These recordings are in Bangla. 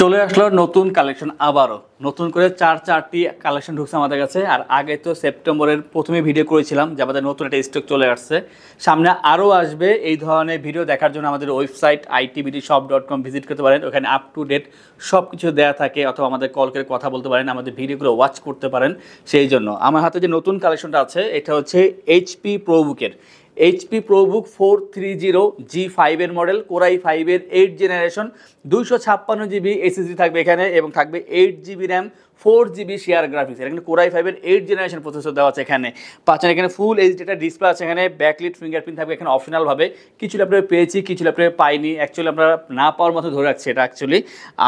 চলে আসলো নতুন কালেকশন আবারও নতুন করে চার চারটি কালেকশন ঢুকছে আমাদের কাছে আর আগে তো সেপ্টেম্বরের প্রথমে ভিডিও করেছিলাম যে আমাদের নতুন একটা স্টক চলে আসছে সামনে আরও আসবে এই ধরনের ভিডিও দেখার জন্য আমাদের ওয়েবসাইট আইটিভিটি শপ ডট কম ভিজিট করতে পারেন ওখানে আপ টু ডেট সব কিছু দেওয়া থাকে অথবা আমাদের কল করে কথা বলতে পারেন আমাদের ভিডিওগুলো ওয়াচ করতে পারেন সেই জন্য আমার হাতে যে নতুন কালেকশনটা আছে এটা হচ্ছে এইচপি প্রোবুকের HP ProBook four three zero G ফাইভের মডেল কোরাই ফাইভের এইট জেনারেশন দুইশো ছাপ্পান্ন জিবি এসএসডি থাকবে এখানে এবং থাকবে eight GB RAM four GB share graphics এখানে কোরাই ফাইভের এইট জেনারেশন প্রসেসর দেওয়া আছে এখানে পাচ্ছেন এখানে ফুল এইচ ডিটা ডিসপ্লে আছে এখানে ব্যাকলিট ফিঙ্গারপ্রিন্ট থাকবে এখানে অপশনালভাবে কিছু ল্যাপটপে পেয়েছি কিছু ল্যাপটপে পাইনি অ্যাকচুয়ালি আমরা না পাওয়ার মতো ধরে রাখছি এটা অ্যাকচুয়ালি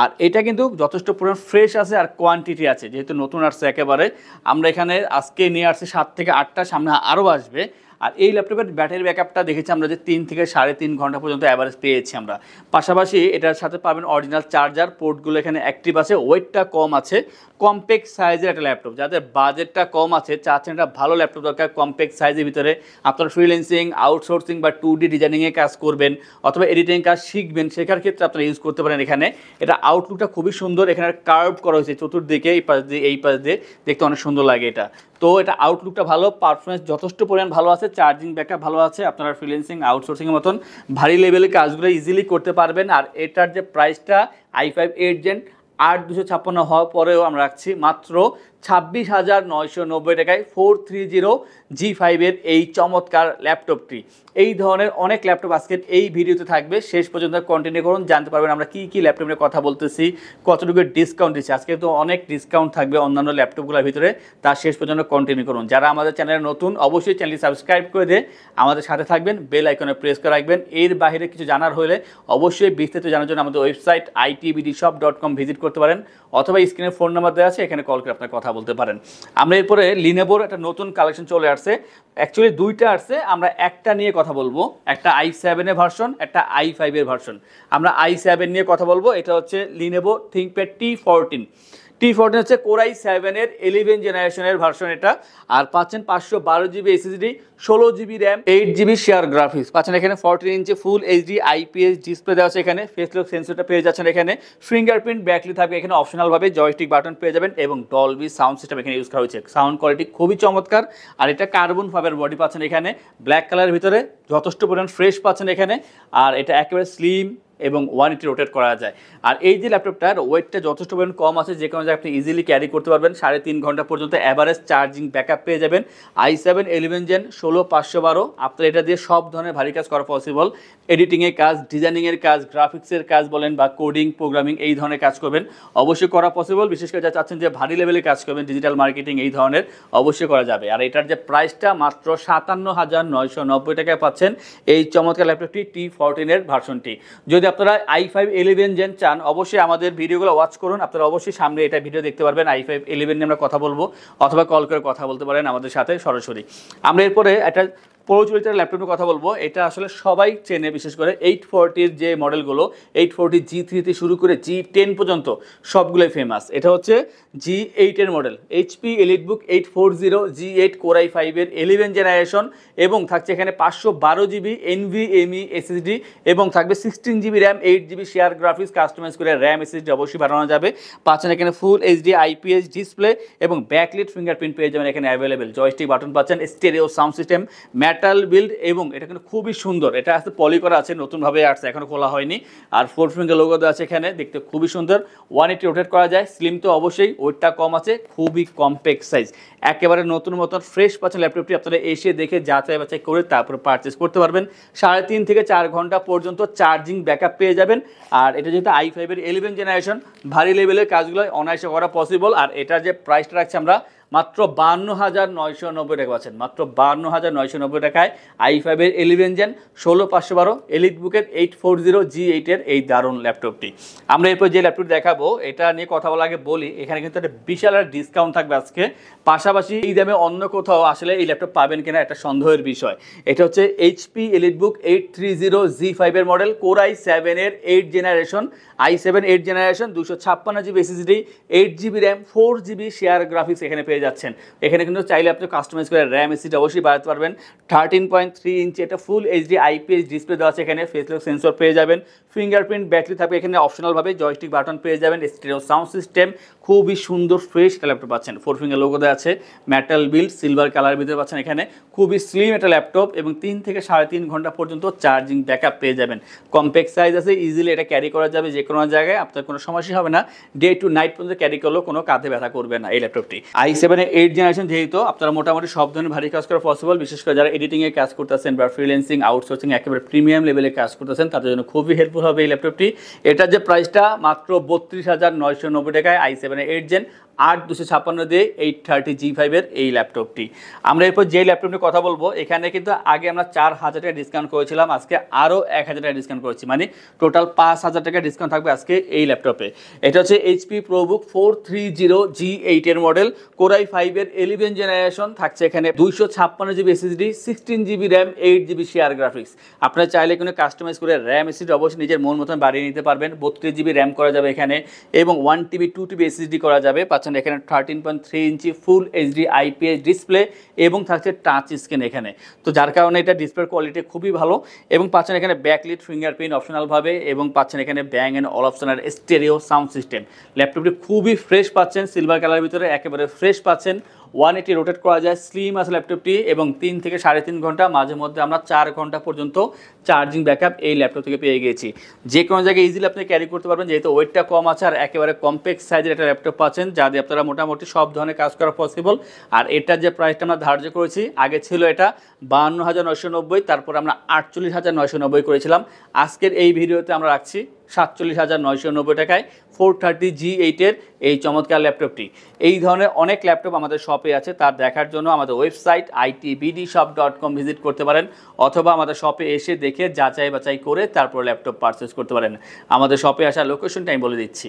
আর এটা কিন্তু যথেষ্ট পরিমাণ ফ্রেশ আছে আর কোয়ান্টিটি আছে যেহেতু নতুন আসছে একেবারে আমরা এখানে আজকে নিয়ে আসছি সাত থেকে আটটা সামনে আরও আসবে আর এই ল্যাপটপের ব্যাটারি ব্যাকআপটা দেখেছি আমরা যে তিন থেকে সাড়ে তিন ঘন্টা পর্যন্ত অ্যাভারেজ পেয়েছি আমরা পাশাপাশি এটার সাথে পাবেন অরিজিনাল চার্জার পোর্টগুলো এখানে অ্যাক্টিভ আছে ওয়েটটা কম আছে কম্প্যাক্ট সাইজের একটা ল্যাপটপ যাদের বাজেটটা কম আছে চাচ্ছেন একটা ভালো ল্যাপটপ দরকার কম্প্যাক্ট সাইজের ভিতরে আপনার ফ্রিল্যান্সিং আউটসোর্সিং বা টু ডি ডিজাইনিংয়ে কাজ করবেন অথবা এডিটিং কাজ শিখবেন শেখার ক্ষেত্রে আপনারা ইউজ করতে পারেন এখানে এটা আউটলুকটা খুবই সুন্দর এখানে কার্ভ করা হয়েছে চতুর্দিকে এই পাশ দিয়ে এই পাশ দিয়ে দেখতে অনেক সুন্দর লাগে এটা তো এটা আউটলুকটা ভালো পারফরমেন্স যথেষ্ট পরিমাণ ভালো আছে চার্জিং ব্যাকআপ ভালো আছে আপনারা ফ্রিল্যান্সিং আউটসোর্সিংয়ের মতন ভারী লেভেলের কাজগুলো ইজিলি করতে পারবেন আর এটার যে প্রাইসটা আই ফাইভ এইট জেন আট দুশো ছাপ্পান্ন হওয়ার পরেও আমরা রাখছি মাত্র ছাব্বিশ হাজার নয়শো নব্বই টাকায় ফোর থ্রি জিরো জি ফাইভের এই চমৎকার ল্যাপটপটি এই ধরনের অনেক ল্যাপটপ আজকে এই ভিডিওতে থাকবে শেষ পর্যন্ত কন্টিনিউ করুন জানতে পারবেন আমরা কী কী ল্যাপটপ নিয়ে কথা বলতেছি কতটুকু ডিসকাউন্ট দিচ্ছি আজকে তো অনেক ডিসকাউন্ট থাকবে অন্যান্য ল্যাপটপগুলোর ভিতরে তা শেষ পর্যন্ত কন্টিনিউ করুন যারা আমাদের চ্যানেলে নতুন অবশ্যই চ্যানেলটি সাবস্ক্রাইব করে দিয়ে আমাদের সাথে থাকবেন বেল আইকনে প্রেস করে রাখবেন এর বাইরে কিছু জানার হলে অবশ্যই বিস্তারিত জানার জন্য আমাদের website ITBD dot com visit করতে পারেন অথবা স্ক্রিনে ফোন নাম্বার দেওয়া আছে এখানে কল করে আপনার কথা বলতে পারেন আমরা এরপরে লিনেবোর একটা নতুন কালেকশন চলে আসছে অ্যাকচুয়ালি দুইটা আসছে আমরা একটা নিয়ে কথা বলবো একটা আই সেভেনের ভার্সন একটা আই ফাইভের ভার্সন আমরা আই সেভেন নিয়ে কথা বলবো এটা হচ্ছে Lenovo ThinkPad T fourteen T fourteen হচ্ছে কোরাই সেভেনের ইলেভেন জেনারেশনের ভার্সন এটা আর পাচ্ছেন পাঁচশো বারো জিবি এসএসডি ষোলো GB RAM eight GB share graphics পাচ্ছেন এখানে fourteen inch full HD IPS display দেওয়া আছে এখানে ফেসলক সেন্সরটা পেয়ে যাচ্ছেন এখানে ফিঙ্গারপ্রিন্ট ব্যাকলি থাকবে এখানে অপশনালভাবে জয়স্টিক বাটন পেয়ে যাবেন এবং ডলবি সাউন্ড সিস্টেম এখানে ইউজ করা হয়েছে সাউন্ড কোয়ালিটি খুবই চমৎকার আর এটা কার্বন ফাইবার বডি পাচ্ছেন এখানে ব্ল্যাক কালারের ভিতরে যথেষ্ট পরিমাণ ফ্রেশ পাচ্ছেন এখানে আর এটা একেবারে স্লিম এবং ওয়ান এইটি রোটেট করা যায় আর এই যে ল্যাপটপটার ওয়েটটা যথেষ্ট পরিমাণ কম আছে যে কারণে আপনি ইজিলি ক্যারি করতে পারবেন সাড়ে তিন ঘন্টা পর্যন্ত অ্যাভারেজ চার্জিং আপ পেয়ে যাবেন আই সেভেন ইলেভেন জেন ষোলো পাঁচশো বারো আপনার এটা দিয়ে সব ধরনের ভারী কাজ করা পসিবল এডিটিংয়ের কাজ ডিজাইনিংয়ের কাজ গ্রাফিক্সের কাজ বলেন বা কোডিং প্রোগ্রামিং এই ধরনের কাজ করবেন অবশ্যই করা পসিবল বিশেষ করে যা চাচ্ছেন যে ভারী লেভেলে কাজ করবেন ডিজিটাল মার্কেটিং এই ধরনের অবশ্যই করা যাবে আর এটার যে প্রাইসটা মাত্র সাতান্ন হাজার নয়শো নব্বই টাকায় পাচ্ছেন এই চমৎকার ল্যাপটপটি টি ফোরটিনের ভার্সনটি যদি আপনারা আই ফাইভ ইলেভেন জেন চান অবশ্যই আমাদের ভিডিওগুলো ওয়াচ করুন আপনারা অবশ্যই সামনে এটা ভিডিও দেখতে পারবেন আই ফাইভ ইলেভেন নিয়ে আমরা কথা বলবো অথবা কল করে কথা বলতে পারেন আমাদের সাথে সরাসরি আমরা এরপরে একটা প্রচলিত ল্যাপটপের কথা বলবো এটা আসলে সবাই চেনে বিশেষ করে এইট ফোরটির যে মডেলগুলো এইট ফোরটি জি থ্রিতে শুরু করে জি টেন পর্যন্ত সবগুলোই ফেমাস এটা হচ্ছে জি এইটের model HP Elite Book eight four zero G eight core i ফাইভের ইলেভেন জেনারেশন এবং থাকছে এখানে পাঁচশো বারো জিবি এনভিএমই এসএসডি এবং থাকবে sixteen GB RAM eight GB share graphics customize করে র্যাম এসএসডি অবশ্যই বাড়ানো যাবে পাচ্ছেন এখানে ফুল এইচডি আইপিএস ডিসপ্লে এবং ব্যাকলিট ফিঙ্গারপ্রিন্ট পেয়ে যাবেন এখানে অ্যাভেলেবেল জয়স্টিক বাটন পাচ্ছেন stereo sound system matte metal build এবং এটা কিন্তু খুবই সুন্দর এটা আসতে পলি করা আছে নতুনভাবে আসছে এখনও খোলা হয়নি আর ফোর ফিঙ্গার লোগো দেওয়া আছে এখানে দেখতে খুবই সুন্দর ওয়ান এইটি রোটেট করা যায় স্লিম তো অবশ্যই ওয়েটটা কম আছে খুবই কম্প্যাক্ট সাইজ একেবারে নতুন মতন ফ্রেশ পাচ্ছেন ল্যাপটপটি আপনারা এসে দেখে যাচাই বাছাই করে তারপরে পারচেস করতে পারবেন সাড়ে তিন থেকে চার ঘন্টা পর্যন্ত চার্জিং ব্যাকআপ পেয়ে যাবেন আর এটা যেহেতু আই ফাইভের ইলেভেন জেনারেশন ভারী লেভেলের কাজগুলো অনায়াসে করা পসিবল আর এটার যে প্রাইসটা রাখছি আমরা মাত্র বান্ন হাজার নয়শো নব্বই টাকা পাচ্ছেন মাত্র বান্ন হাজার নয়শো নব্বই টাকায় আই ফাইভের এলিভেন জেন ষোলো পাঁচশো বারো এলিট বুকের এইট ফোর জিরো জি এইটের এই দারুণ ল্যাপটপটি আমরা এরপর যে ল্যাপটপ দেখাবো এটা নিয়ে কথা বলা আগে বলি এখানে কিন্তু একটা বিশাল একটা ডিসকাউন্ট থাকবে আজকে পাশাপাশি এই দামে অন্য কোথাও আসলে এই ল্যাপটপ পাবেন কিনা একটা সন্দেহের বিষয় এটা হচ্ছে HP Elite Book eight three zero G ফাইভের মডেল আই সেভেনের eight generation I seven eight generation দুশো ছাপ্পান্ন GB SSD eight GB RAM four GB share graphics এখানে পেয়ে যাচ্ছেন এখানে কিন্তু চাইলে আপনি কাস্টমাইজ করে র্যাম এসিটা অবশ্যই বাড়াতে পারবেন থার্টিন পয়েন্ট থ্রি ইঞ্চি এটা ফুল এইচডি আইপিএস ডিসপ্লে দেওয়া আছে এখানে ফেসলক সেন্সর পেয়ে যাবেন ফিঙ্গারপ্রিন্ট ব্যাটারি থাকবে এখানে অপশনালভাবে জয়স্টিক বাটন পেয়ে যাবেন স্টেরিও সাউন্ড সিস্টেম খুবই সুন্দর ফ্রেশ একটা ল্যাপটপ পাচ্ছেন ফোর ফিঙ্গার লোগো দেওয়া আছে মেটাল বিল সিলভার কালার ভিতরে পাচ্ছেন এখানে খুবই স্লিম একটা ল্যাপটপ এবং তিন থেকে সাড়ে তিন ঘন্টা পর্যন্ত চার্জিং ব্যাকআপ পেয়ে যাবেন কম্প্যাক্ট সাইজ আছে ইজিলি এটা ক্যারি করা যাবে যে কোনো জায়গায় আপনার কোনো সমস্যা হবে না ডে টু নাইট পর্যন্ত ক্যারি করলেও কোনো কাঁধে ব্যথা করবে না এই ল্যাপটপটি আই সেভেনে এইট জেনারেশন যেহেতু আপনারা মোটামুটি সব ধরনের ভারী কাজ করা পসিবল বিশেষ করে যারা এডিটিংয়ে কাজ করতেছেন বা ফ্রিল্যান্সিং আউটসোর্সিং একেবারে প্রিমিয়াম লেভেলে কাজ করতেছেন তাদের জন্য খুবই হেল্পফুল হবে এই ল্যাপটপটি এটার যে প্রাইসটা মাত্র বত্রিশ হাজার নয়শো নব্বই টাকায় আই সেভেনে এইট জেন আট দুশো ছাপ্পান্ন দিয়ে এইট থার্টি জি ফাইভের এই ল্যাপটপটি আমরা এরপর যে ল্যাপটপটি কথা বলবো এখানে কিন্তু আগে আমরা চার হাজার টাকা ডিসকাউন্ট করেছিলাম আজকে আরও এক হাজার টাকা ডিসকাউন্ট করেছি মানে টোটাল পাঁচ হাজার টাকা ডিসকাউন্ট থাকবে আজকে এই ল্যাপটপে এটা হচ্ছে HP ProBook four three zero G এইটের মডেল কোরাই ফাইভের এলিভেন জেনারেশন থাকছে এখানে দুইশো ছাপ্পান্ন GB SSD sixteen GB RAM eight GB share graphics আপনারা চাইলে কোনো কাস্টমাইজ করে র্যাম এসএসডি অবশ্যই নিজের মন মতন বাড়িয়ে নিতে পারবেন বত্রিশ জিবি র্যাম করা যাবে এখানে এবং one TB two TB SSD করা যাবে পাচ্ছেন এখানে thirteen point three inch full HD IPS display এবং থাকছে টাচ স্ক্রিন এখানে তো যার কারণে এটা ডিসপ্লের কোয়ালিটি খুবই ভালো এবং পাচ্ছেন এখানে ব্যাকলিট ফিঙ্গারপ্রিন্ট অপশনালভাবে এবং পাচ্ছেন এখানে Bang and all optional stereo sound system ল্যাপটপটি খুবই ফ্রেশ পাচ্ছেন সিলভার কালারের ভিতরে একেবারে ফ্রেশ পাচ্ছেন ওয়ান এইটি রোটেট করা যায় স্লিম আছে ল্যাপটপটি এবং তিন থেকে সাড়ে তিন ঘন্টা মাঝে মধ্যে আমরা চার ঘন্টা পর্যন্ত চার্জিং ব্যাকআপ এই ল্যাপটপ থেকে পেয়ে গেছি যে কোনো জায়গায় ইজিলি আপনি ক্যারি করতে পারবেন যেহেতু ওয়েটটা কম আছে আর একেবারে কমপ্লেক্স সাইজের একটা ল্যাপটপ পাচ্ছেন যা দিয়ে আপনারা মোটামুটি সব ধরনের কাজ করা পসিবল আর এটার যে প্রাইসটা আমরা ধার্য করেছি আগে ছিল এটা বাহান্ন হাজার নয়শো নব্বই তারপর আমরা আটচল্লিশ হাজার নয়শো নব্বই করেছিলাম আজকের এই ভিডিওতে আমরা রাখছি সাতচল্লিশ হাজার নয়শো নব্বই টাকায় ফোর থার্টি জি এইটের এই চমৎকার ল্যাপটপটি এই ধরনের অনেক ল্যাপটপ আমাদের শপে আছে তার দেখার জন্য আমাদের website ITBD shop dot com visit করতে পারেন অথবা আমাদের শপে এসে দেখে যাচাই বাছাই করে তারপর ল্যাপটপ পারচেস করতে পারেন আমাদের শপে আসার লোকেশনটা আমি বলে দিচ্ছি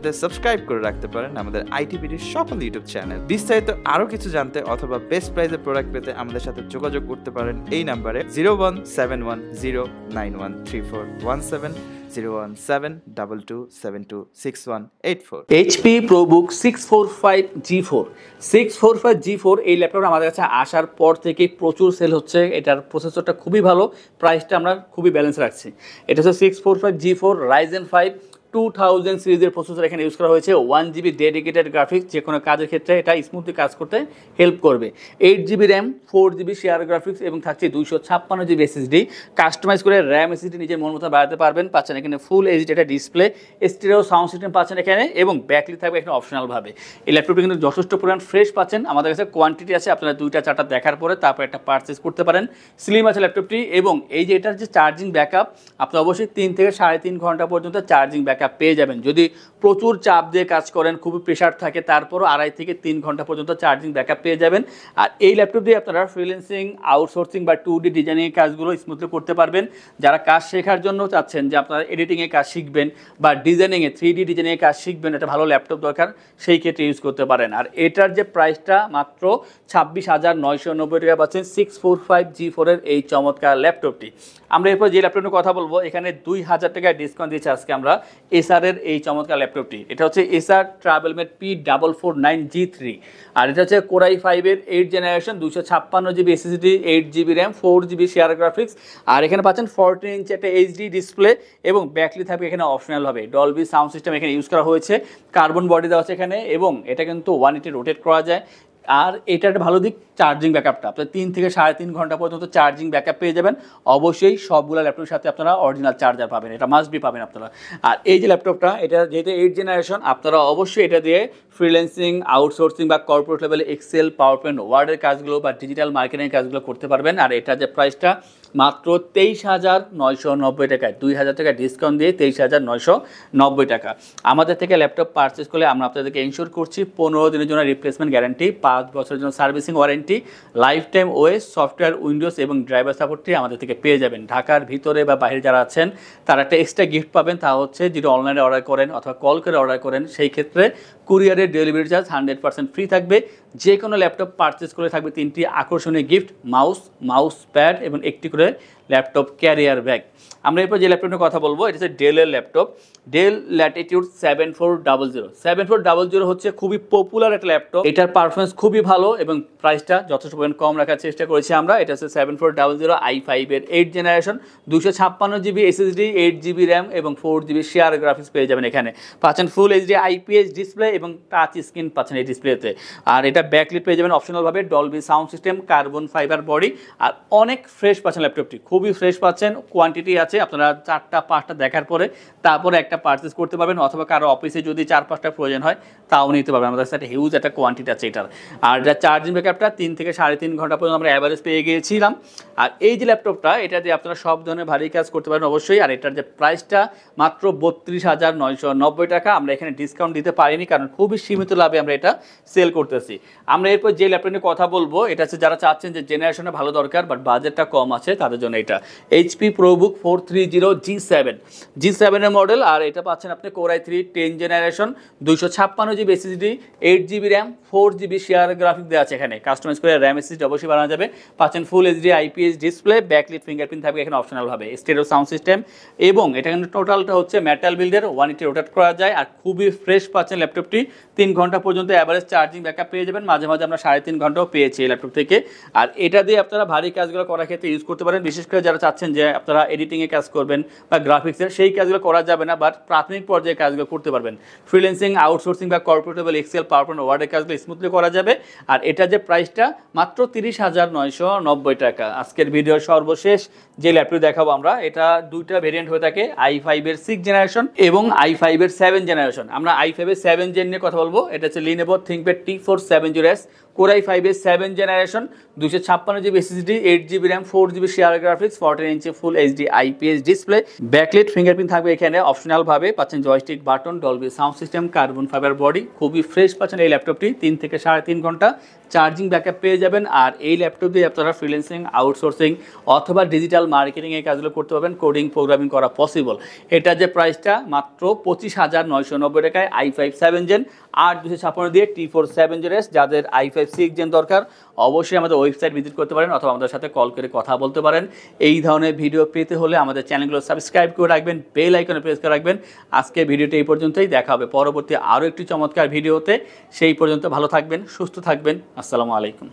জানতে সাবস্ক্রাইব করে রাখতে পারেন আমাদের আইটিভিটির সকল ইউটিউব চ্যানেল বিস্তারিত আরও কিছু জানতে অথবা বেস্ট প্রাইজে প্রোডাক্ট পেতে আমাদের সাথে যোগাযোগ করতে পারেন এই নাম্বারে zero one seven one zero nine one three four one seven zero one seven double two seven two six one eight four HP ProBook six four five G four six four five G four এই ল্যাপটপটা আমাদের কাছে আসার পর থেকে প্রচুর সেল হচ্ছে এটার প্রসেসরটা খুবই ভালো প্রাইসটা আমরা খুবই ব্যালেন্স রাখছি এটা হচ্ছে six four five G four Ryzen five two thousand সিরিজের প্রসেসর এখানে ইউজ করা হয়েছে ওয়ান জিবি ডেডিকেটেড গ্রাফিক্স যে কোনো কাজের ক্ষেত্রে এটা স্মুথলি কাজ করতে হেল্প করবে eight GB RAM four GB share graphics এবং থাকছে দুইশো ছাপ্পান্ন জিবি এসএসডি কাস্টমাইজ করে র্যাম এসএসডি নিজের মন মতো বাড়াতে পারবেন পাচ্ছেন এখানে full HD display stereo sound system পাচ্ছেন এখানে এবং ব্যাকলি থাকবে এখানে অপশনালভাবে এই ল্যাপটপটি কিন্তু যথেষ্ট পরিমাণ ফ্রেশ পাচ্ছেন আমাদের কাছে কোয়ান্টিটি আছে আপনারা দুইটা চারটা দেখার পরে তারপর একটা পারচেস করতে পারেন স্লিম আছে ল্যাপটপটি এবং এই যে এটার যে চার্জিং ব্যাকআপ আপনার অবশ্যই তিন থেকে সাড়ে তিন ঘন্টা পর্যন্ত চার্জিং ব্যাকআপ টাকা পেয়ে যাবেন যদি প্রচুর চাপ দিয়ে কাজ করেন খুবই প্রেশার থাকে তারপরও আড়াই থেকে তিন ঘন্টা পর্যন্ত চার্জিং ব্যাকআপ পেয়ে যাবেন আর এই ল্যাপটপ দিয়ে আপনারা ফ্রিল্যান্সিং আউটসোর্সিং বা টু ডি ডিজাইনিংয়ের কাজগুলো স্মুথলি করতে পারবেন যারা কাজ শেখার জন্য চাচ্ছেন যে আপনারা এডিটিংয়ে কাজ শিখবেন বা ডিজাইনিংয়ে থ্রি ডি ডিজাইনিংয়ে কাজ শিখবেন একটা ভালো ল্যাপটপ দরকার সেই ক্ষেত্রে ইউজ করতে পারেন আর এটার যে প্রাইসটা মাত্র ছাব্বিশ হাজার নয়শো নব্বই টাকা পাচ্ছেন সিক্স ফোর ফাইভ জি ফোরের এই চমৎকার ল্যাপটপটি আমরা এরপর যে ল্যাপটপ নিয়ে কথা বলবো এখানে দুই হাজার টাকায় ডিসকাউন্ট দিয়েছি আজকে আমরা এর এই চমৎকার ল্যাপটপটি এটা হচ্ছে Acer mate P double four nine G three আর এটা হচ্ছে কোরাই ফাইভের এইট জেনারেশন দুশো ছাপ্পান্ন GB SSD eight GB RAM four GB share graphics আর এখানে পাচ্ছেন ফোরটিন ইঞ্চ একটা এইচডি ডিসপ্লে এবং ব্যাকলি থাকবে এখানে অপশনাল হবে ডলবি সাউন্ড সিস্টেম এখানে ইউজ করা হয়েছে কার্বন বডি দেওয়া আছে এখানে এবং এটা কিন্তু ওয়ান এটি রোটেট করা যায় আর এটার ভালো দিক চার্জিং ব্যাকআপটা আপনার তিন থেকে সাড়ে তিন ঘন্টা পর্যন্ত চার্জিং ব্যাকআপ পেয়ে যাবেন অবশ্যই সবগুলো ল্যাপটপের সাথে আপনারা অরিজিনাল চার্জার পাবেন এটা মাস্ট বি পাবেন আপনারা আর এই যে ল্যাপটপটা এটা যেহেতু এইট জেনারেশন আপনারা অবশ্যই এটা দিয়ে ফ্রিল্যান্সিং আউটসোর্সিং বা কর্পোরেট লেভেলে এক্সেল পাওয়ার পয়েন্ট ওয়ার্ডের কাজগুলো বা ডিজিটাল মার্কেটিং কাজগুলো করতে পারবেন আর এটা যে প্রাইসটা মাত্র তেইশ হাজার নয়শো নব্বই টাকায় দুই হাজার টাকা ডিসকাউন্ট দিয়ে তেইশ হাজার নয়শো নব্বই টাকা আমাদের থেকে ল্যাপটপ পারচেস করলে আমরা আপনাদেরকে ইনশোর করছি পনেরো দিনের জন্য রিপ্লেসমেন্ট গ্যারান্টি পাঁচ বছরের জন্য সার্ভিসিং ওয়ারেন্টি লাইফ টাইম ওয়েস সফটওয়্যার উইন্ডোজ এবং ড্রাইভার সাপোর্টটি আমাদের থেকে পেয়ে যাবেন ঢাকার ভিতরে বা বাইরে যারা আছেন তারা একটা এক্সট্রা গিফট পাবেন তা হচ্ছে যদি অনলাইনে অর্ডার করেন অথবা কল করে অর্ডার করেন সেই ক্ষেত্রে কুরিয়ারের delivery charge hundred percent free থাকবে যে কোনো ল্যাপটপ পারচেস করে থাকবে তিনটি আকর্ষণীয় গিফট মাউস মাউস প্যাড এবং একটি করে ল্যাপটপ ক্যারিয়ার ব্যাগ আমরা এরপর যে ল্যাপটপ নিয়ে কথা বলবো এটা হচ্ছে ডেলের laptop Dell Latitude seven four double zero seven four double zero হচ্ছে খুবই পপুলার একটা ল্যাপটপ এটার পারফরমেন্স খুবই ভালো এবং প্রাইসটা যথেষ্ট পরিমাণ কম রাখার চেষ্টা করেছি আমরা এটা হচ্ছে seven four double zero I ফাইভের এইট জেনারেশন দুশো ছাপ্পান্ন GB SSD eight GB RAM এবং ফোর জিবি শেয়ার গ্রাফিক্স পেয়ে যাবেন এখানে পাচ্ছেন ফুল এইচডি আইপিএস ডিসপ্লে এবং টাচ স্ক্রিন পাচ্ছেন এই ডিসপ্লেতে আর এটা ব্যাকলিট পেয়ে যাবেন অপশনালভাবে Dolby sound system carbon fibre body আর অনেক ফ্রেশ পাচ্ছেন ল্যাপটপটি খুব খুবই ফ্রেশ পাচ্ছেন কোয়ান্টিটি আছে আপনারা চারটা পাঁচটা দেখার পরে তারপরে একটা পারচেস করতে পারবেন অথবা কারো অফিসে যদি চার পাঁচটা প্রয়োজন হয় তাও নিতে পারবেন আমাদের সাথে একটা হিউজ একটা কোয়ান্টিটি আছে এটার আর যা চার্জিং ব্যাকআপটা তিন থেকে সাড়ে তিন ঘন্টা পর্যন্ত আমরা অ্যাভারেজ পেয়ে গিয়েছিলাম আর এই যে ল্যাপটপটা এটা দিয়ে আপনারা সব ধরনের ভারী কাজ করতে পারেন অবশ্যই আর এটার যে প্রাইসটা মাত্র বত্রিশ হাজার নয়শো নব্বই টাকা আমরা এখানে ডিসকাউন্ট দিতে পারিনি কারণ খুবই সীমিত লাভে আমরা এটা সেল করতেছি আমরা এরপর যে ল্যাপটপ নিয়ে কথা বলবো এটা হচ্ছে যারা চাচ্ছেন যে জেনারেশনে ভালো দরকার বাট বাজেটটা কম আছে তাদের জন্য এটা HP ProBook four three zero G seven G সেভেনের মডেল আর এটা পাচ্ছেন আপনি কোরআই থ্রি টেন জেনারেশন দুইশো ছাপ্পান্ন GB SSD eight GB RAM four GB share graphic দেওয়া আছে এখানে কাস্টমাইজ করে র্যাম এসএসডি অবশ্যই বানানো যাবে পাচ্ছেন full HD IPS display backlit fingerprint থাকবে এখানে অপশনাল হবে স্টেরিও সাউন্ড সিস্টেম এবং এটা কিন্তু টোটালটা হচ্ছে মেটাল বিল্ডের ওয়ান ইটি রোটেট করা যায় আর খুবই ফ্রেশ পাচ্ছেন ল্যাপটপটি তিন ঘন্টা পর্যন্ত অ্যাভারেজ চার্জিং ব্যাকআপ পেয়ে যাবেন মাঝে মাঝে আমরা সাড়ে তিন ঘন্টাও পেয়েছি ল্যাপটপ থেকে আর এটা দিয়ে আপনারা ভারী কাজগুলো করার ক্ষেত্রে ইউজ করতে পারেন বিশেষ করে যারা চাচ্ছেন যে আপনারা এডিটিংয়ে কাজ করবেন বা গ্রাফিক্সের সেই কাজগুলো করা যাবে না বাট প্রাথমিক পর্যায়ে কাজগুলো করতে পারবেন ফ্রিল্যান্সিং আউটসোর্সিং বা কর্পোরেটেবল এক্সেল পাওয়ারপয়েন্ট ওয়ার্ডের কাজগুলো স্মুথলি করা যাবে আর এটা যে প্রাইসটা মাত্র তিরিশ হাজার নয়শো নব্বই টাকা আজকের ভিডিও সর্বশেষ যে ল্যাপটপ দেখাবো আমরা এটা দুইটা ভেরিয়েন্ট হয়ে থাকে আই ফাইভের সিক্স জেনারেশন এবং আই ফাইভের সেভেন জেনারেশন আমরা আই ফাইভের সেভেন জেন নিয়ে কথা বলবো এটা হচ্ছে Lenovo ThinkPad T four seven zero S core i ফাইভের সেভেন জেনারেশন দুশো ছাপ্পান্ন GB SSD eight GB RAM four GB share graphics fourteen inch full HD IPS display backlit fingerprint থাকবে এখানে অপশনালভাবে পাচ্ছেন joystick button Dolby sound system carbon fibre body খুবই ফ্রেশ পাচ্ছেন এই ল্যাপটপটি তিন থেকে সাড়ে তিন ঘন্টা চার্জিং ব্যাকআপ পেয়ে যাবেন আর এই ল্যাপটপ দিয়ে আপনারা ফ্রিল্যান্সিং আউটসোর্সিং অথবা ডিজিটাল মার্কেটিং এই কাজগুলো করতে পারবেন কোডিং প্রোগ্রামিং করা পসিবল এটা যে প্রাইসটা মাত্র পঁচিশ হাজার নয়শো নব্বই টাকায় আই ফাইভ সেভেন জেন আট দুশো ছাপ্পান্ন দিয়ে T four seven gen S যাদের I five subscribe six gen দরকার অবশ্যই আমাদের ওয়েবসাইট ভিজিট করতে পারেন অথবা আমাদের সাথে কল করে কথা বলতে পারেন এই ধরনের ভিডিও পেতে হলে আমাদের চ্যানেলগুলো সাবস্ক্রাইব করে রাখবেন বেল আইকনে প্রেস করে রাখবেন আজকে ভিডিওটি এই পর্যন্তই দেখা হবে পরবর্তী আরও একটি চমৎকার ভিডিওতে সেই পর্যন্ত ভালো থাকবেন সুস্থ থাকবেন আসসালামু আলাইকুম